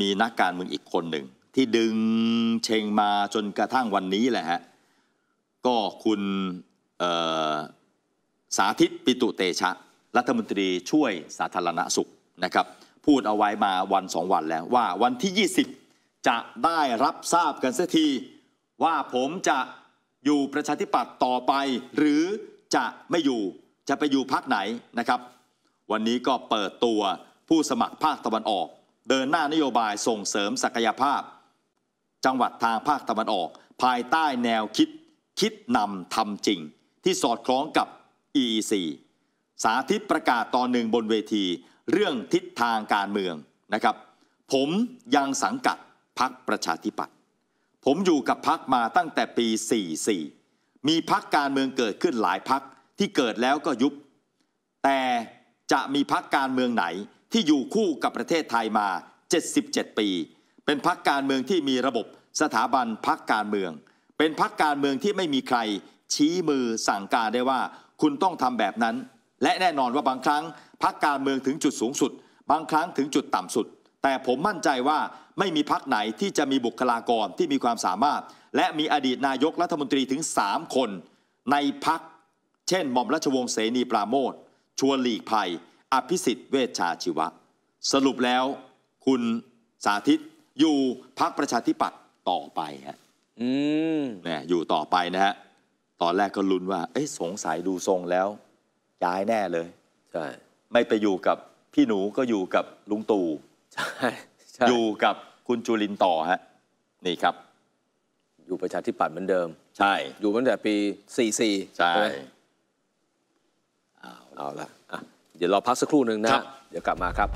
มีนักการเมืองอีกคนหนึ่งที่ดึงเชงมาจนกระทั่งวันนี้แหละฮะก็คุณสาธิตปิตุเตชะ รัฐมนตรีช่วยสาธารณสุขนะครับ พูดเอาไว้มาวันสองวันแล้วว่า วันที่ 20 จะได้รับทราบกันเสียทีว่าผมจะอยู่ประชาธิปัตย์ต่อไป หรือจะไม่อยู่จะไปอยู่พักไหนนะครับ วันนี้ก็เปิดตัวผู้สมัครภาคตะวันออกเดินหน้านโยบายส่งเสริมศักยภาพ จังหวัดทางภาคตะวันออก ภายใต้แนวคิดคิดนำทำจริง ที่สอดคล้องกับ EEC สาธิตประกาศตอนหนึ่งบนเวที เรื่องทิศทางการเมืองนะครับ ผมยังสังกัดพักประชาธิปัตย์ผมอยู่กับพักมาตั้งแต่ปี 44 มีพักการเมืองเกิดขึ้นหลายพักที่เกิดแล้วก็ยุบ แต่จะมีพักการเมืองไหนที่อยู่คู่กับประเทศไทยมา 77 ปี เป็นพักการเมืองที่มีระบบสถาบันพักการเมือง เป็นพักการเมืองที่ไม่มีใคร ชี้มือสั่งการได้ว่าคุณต้องทำแบบนั้น และแน่นอนว่าบางครั้งพักการเมืองถึงจุดสูงสุด บางครั้งถึงจุดต่ำสุด แต่ผมมั่นใจว่าไม่มีพักไหนที่จะมีบุคลากรที่มีความสามารถ และมีอดีตนายกรัฐมนตรีถึง3คน ในพักเช่นหม่อมราชวงศ์เสนีปราโมทชวนหลีกภัยอภิสิทธิ์เวชชาชีวะ สรุปแล้ว คุณสาธิตอยู่พักประชาธิปัตย์ต่อไปฮะอืมเนี่ยอยู่ต่อไปนะฮะตอนแรกก็ลุ้นว่า เอ้สงสัยดูทรงแล้วย้ายแน่เลย ใช่ ไม่ไปอยู่กับพี่หนูก็อยู่กับลุงตู่ใช่ใช่ อยู่กับคุณจุลินต่อฮะนี่ครับ อยู่ประชาธิปัตย์เหมือนเดิม ใช่ อยู่ตั้งแต่ปี44ใช่เอาละเดี๋ยวเราพักสักครู่หนึ่งนะเดี๋ยวกลับมาครับ